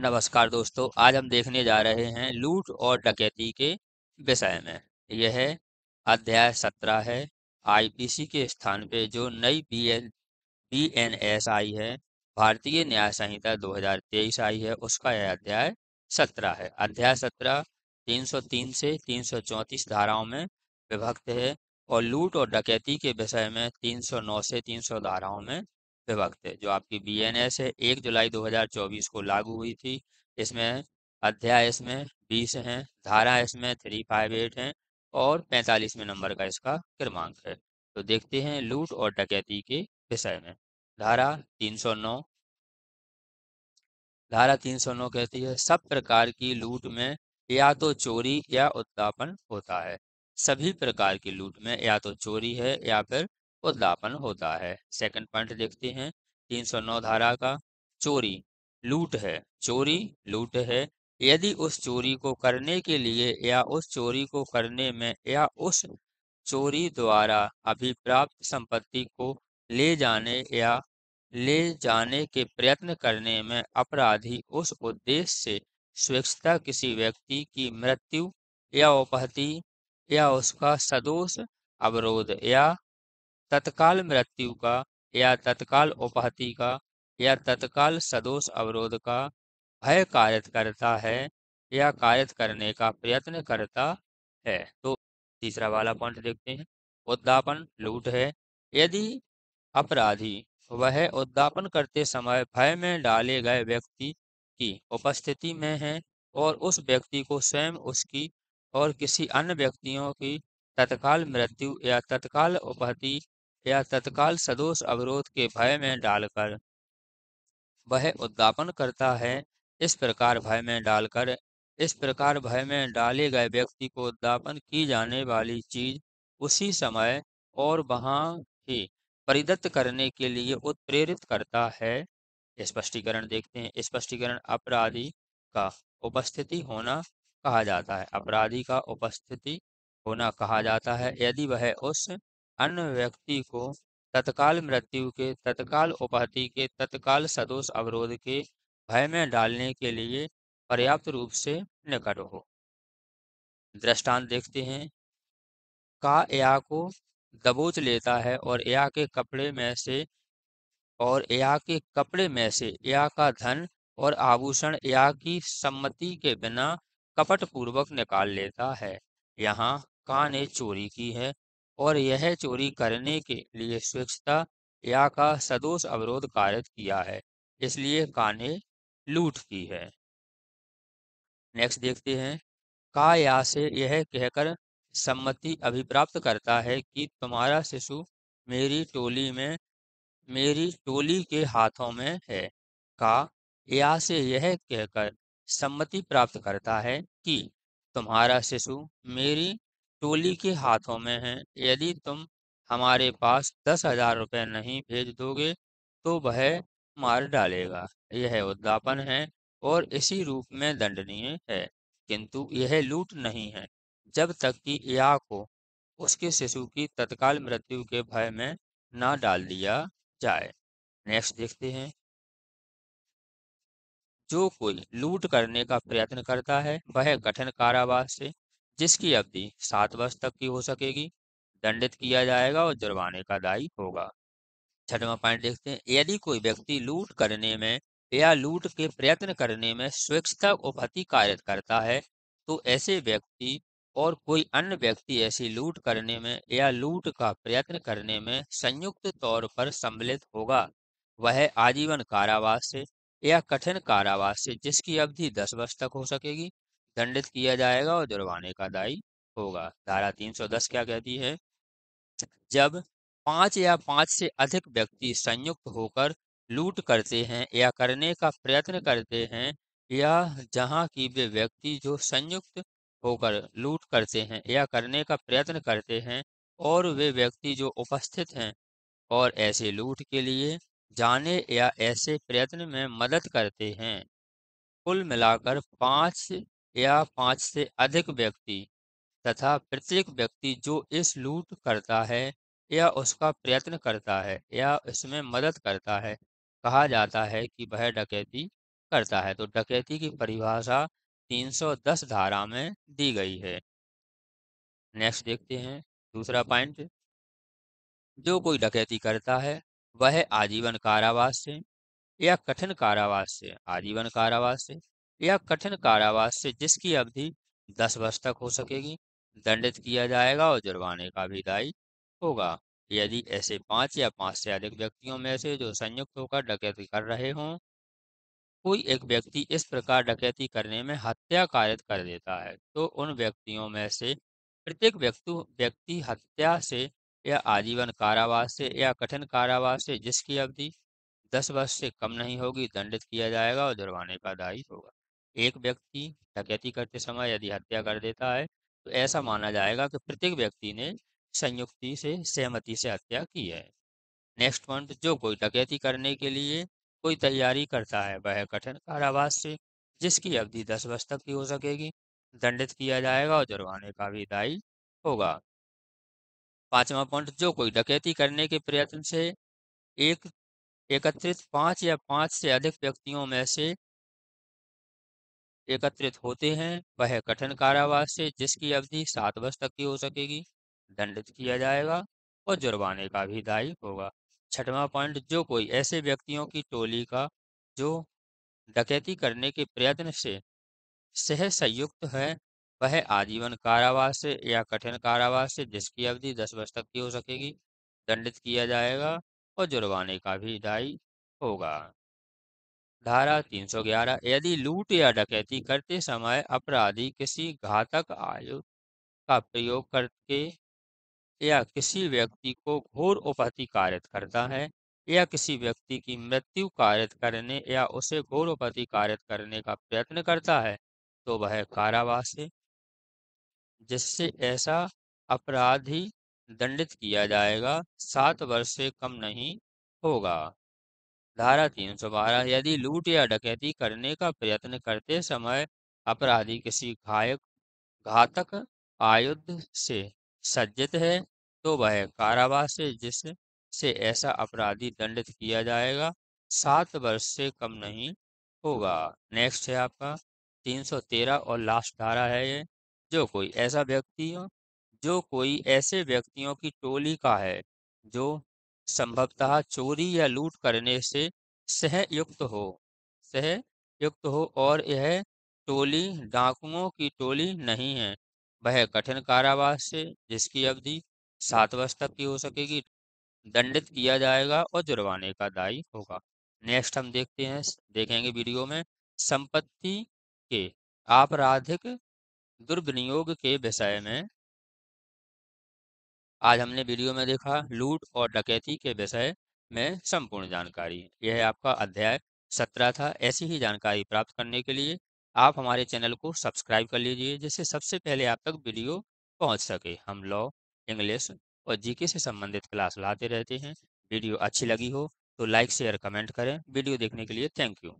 नमस्कार दोस्तों आज हम देखने जा रहे हैं लूट और डकैती के विषय में यह अध्याय सत्रह है आईपीसी के स्थान पे जो नई B N B N S आई है भारतीय न्याय संहिता 2023 आई है उसका यह अध्याय सत्रह है अध्याय सत्रह 303 से 334 धाराओं में विभक्त है और लूट और डकैती के विषय में 309 से 300 धाराओं में विभक्त है जो आपकी बी एन एस है एक जुलाई 2024 को लागू हुई थी इसमें अध्याय इसमें बीस हैं धारा इसमें थ्री फाइव एट है और पैंतालीसवें नंबर का इसका क्रमांक है तो देखते हैं लूट और डकैती के विषय में धारा 309 धारा 309 कहती है सब प्रकार की लूट में या तो चोरी या उत्तापन होता है सभी प्रकार की लूट में या तो चोरी है या फिर उद्लापन होता है सेकंड पॉइंट देखते हैं 309 धारा का चोरी लूट है चोरी लूट है यदि उस चोरी को करने के लिए या उस चोरी को करने में या उस चोरी द्वारा अभिप्राप्त संपत्ति को ले जाने या ले जाने के प्रयत्न करने में अपराधी उस उद्देश्य से स्वेच्छता किसी व्यक्ति की मृत्यु या उपहति या उसका सदोष अवरोध या तत्काल मृत्यु का या तत्काल उपहति का या तत्काल सदोष अवरोध का भय कार्य करता है या कार्य करने का प्रयत्न करता है तो तीसरा वाला पॉइंट देखते हैं उद्दापन लूट है यदि अपराधी वह उद्दापन करते समय भय में डाले गए व्यक्ति की उपस्थिति में है और उस व्यक्ति को स्वयं उसकी और किसी अन्य व्यक्तियों की तत्काल मृत्यु या तत्काल उपहति या तत्काल सदोष अवरोध के भय में डालकर वह उद्गापन करता है इस प्रकार भय में डालकर इस प्रकार भय में डाले गए व्यक्ति को उद्गापन की जाने वाली चीज उसी समय और वहां ही परिदत्त करने के लिए उत्प्रेरित करता है स्पष्टीकरण देखते हैं स्पष्टीकरण अपराधी का उपस्थिति होना कहा जाता है अपराधी का उपस्थिति होना कहा जाता है यदि वह उस अन्य व्यक्ति को तत्काल मृत्यु के तत्काल उपाधि के तत्काल सदोष अवरोध के भय में डालने के लिए पर्याप्त रूप से निकट हो दृष्टांत देखते हैं का या को दबोच लेता है और या के कपड़े में से और या के कपड़े में से या का धन और आभूषण या की सम्मति के बिना कपट पूर्वक निकाल लेता है यहाँ का ने चोरी की है और यह चोरी करने के लिए स्वेच्छता या का सदोष अवरोध कारित किया है इसलिए का ने लूट की है नेक्स्ट देखते हैं का या से यह कहकर सम्मति अभिप्राप्त करता है कि तुम्हारा शिशु मेरी टोली में मेरी टोली के हाथों में है का या से यह कहकर सम्मति प्राप्त करता है कि तुम्हारा शिशु मेरी टोली के हाथों में है यदि तुम हमारे पास दस हजार रुपये नहीं भेज दोगे तो वह मार डालेगा यह उद्यापन है और इसी रूप में दंडनीय है किंतु यह लूट नहीं है जब तक कि या को उसके शिशु की तत्काल मृत्यु के भय में ना डाल दिया जाए नेक्स्ट देखते हैं जो कोई लूट करने का प्रयत्न करता है वह कठिन कारावास से जिसकी अवधि सात वर्ष तक की हो सकेगी दंडित किया जाएगा और जुर्माने का दायी होगा छठवा पॉइंट देखते हैं यदि कोई व्यक्ति लूट करने में या लूट के प्रयत्न करने में स्वेच्छता उपति कार्य करता है तो ऐसे व्यक्ति और कोई अन्य व्यक्ति ऐसी लूट करने में या लूट का प्रयत्न करने में संयुक्त तौर पर सम्मिलित होगा वह आजीवन कारावास से या कठिन कारावास से जिसकी अवधि दस वर्ष तक हो सकेगी दंडित किया जाएगा और जुर्माने का दायी होगा धारा 310 क्या कहती है जब पांच या पांच से अधिक व्यक्ति संयुक्त होकर लूट करते हैं या करने का प्रयत्न करते हैं या जहां की वे व्यक्ति जो संयुक्त होकर लूट करते हैं या करने का प्रयत्न करते हैं और वे व्यक्ति जो उपस्थित हैं और ऐसे लूट के लिए जाने या ऐसे प्रयत्न में मदद करते हैं कुल मिलाकर पांच या पाँच से अधिक व्यक्ति तथा प्रत्येक व्यक्ति जो इस लूट करता है या उसका प्रयत्न करता है या इसमें मदद करता है कहा जाता है कि वह डकैती करता है तो डकैती की परिभाषा 310 धारा में दी गई है नेक्स्ट देखते हैं दूसरा पॉइंट जो कोई डकैती करता है वह आजीवन कारावास से या कठिन कारावास से आजीवन कारावास से या कठिन कारावास से जिसकी अवधि दस वर्ष तक हो सकेगी दंडित किया जाएगा और जुर्माने का भी दायी होगा यदि ऐसे पांच या पांच से अधिक व्यक्तियों में से जो संयुक्त होकर डकैती कर रहे हों कोई एक व्यक्ति इस प्रकार डकैती करने में हत्या कार्य कर देता है तो उन व्यक्तियों में से प्रत्येक व्यक्ति व्यक्ति हत्या से या आजीवन कारावास से या कठिन कारावास से जिसकी अवधि दस वर्ष से कम नहीं होगी दंडित किया जाएगा और जुर्माने का दायी होगा एक व्यक्ति डकैती करते समय यदि हत्या कर देता है तो ऐसा माना जाएगा कि प्रत्येक व्यक्ति ने संयुक्ति से सहमति से हत्या की है नेक्स्ट पॉइंट जो कोई डकैती करने के लिए कोई तैयारी करता है वह कठिन कारावास से जिसकी अवधि दस वर्ष तक की हो सकेगी दंडित किया जाएगा और जुर्माने का भी दायी होगा पांचवा पॉइंट जो कोई डकैती करने के प्रयत्न से एक एकत्रित पांच या पांच से अधिक व्यक्तियों में से एकत्रित होते हैं वह कठिन कारावास से जिसकी अवधि सात वर्ष तक की हो सकेगी दंडित किया जाएगा और जुर्माने का भी दायी होगा छठवां पॉइंट जो कोई ऐसे व्यक्तियों की टोली का जो डकैती करने के प्रयत्न से सह संयुक्त है वह आजीवन कारावास से या कठिन कारावास से जिसकी अवधि दस वर्ष तक की हो सकेगी दंडित किया जाएगा और जुर्माने का भी दायी होगा धारा 311 यदि लूट या डकैती करते समय अपराधी किसी घातक आयु का प्रयोग करके या किसी व्यक्ति को घोर उपाधि कारित करता है या किसी व्यक्ति की मृत्यु कारित करने या उसे घोर उपाधि कारित करने का प्रयत्न करता है तो वह कारावास है जिससे ऐसा अपराधी दंडित किया जाएगा सात वर्ष से कम नहीं होगा धारा तीन सौ बारह यदि लूट या डकैती करने का प्रयत्न करते समय अपराधी किसी घायक घातक आयुध से सज्जित है तो वह कारावास है जिससे ऐसा अपराधी दंडित किया जाएगा सात वर्ष से कम नहीं होगा नेक्स्ट है आपका तीन सौ तेरह और लास्ट धारा है ये जो कोई ऐसा व्यक्ति हो जो कोई ऐसे व्यक्तियों की टोली का है जो संभवतः चोरी या लूट करने से सहयुक्त हो सहयुक्त हो और यह टोली डाकुओं की टोली नहीं है वह कठिन कारावास से जिसकी अवधि सात वर्ष तक की हो सकेगी दंडित किया जाएगा और जुर्माने का दायी होगा नेक्स्ट हम देखते हैं देखेंगे वीडियो में संपत्ति के आपराधिक दुर्विनियोग के विषय में आज हमने वीडियो में देखा लूट और डकैती के विषय में संपूर्ण जानकारी यह आपका अध्याय सत्रह था ऐसी ही जानकारी प्राप्त करने के लिए आप हमारे चैनल को सब्सक्राइब कर लीजिए जिससे सबसे पहले आप तक वीडियो पहुंच सके हम लॉ इंग्लिश और जीके से संबंधित क्लास लाते रहते हैं वीडियो अच्छी लगी हो तो लाइक शेयर कमेंट करें वीडियो देखने के लिए थैंक यू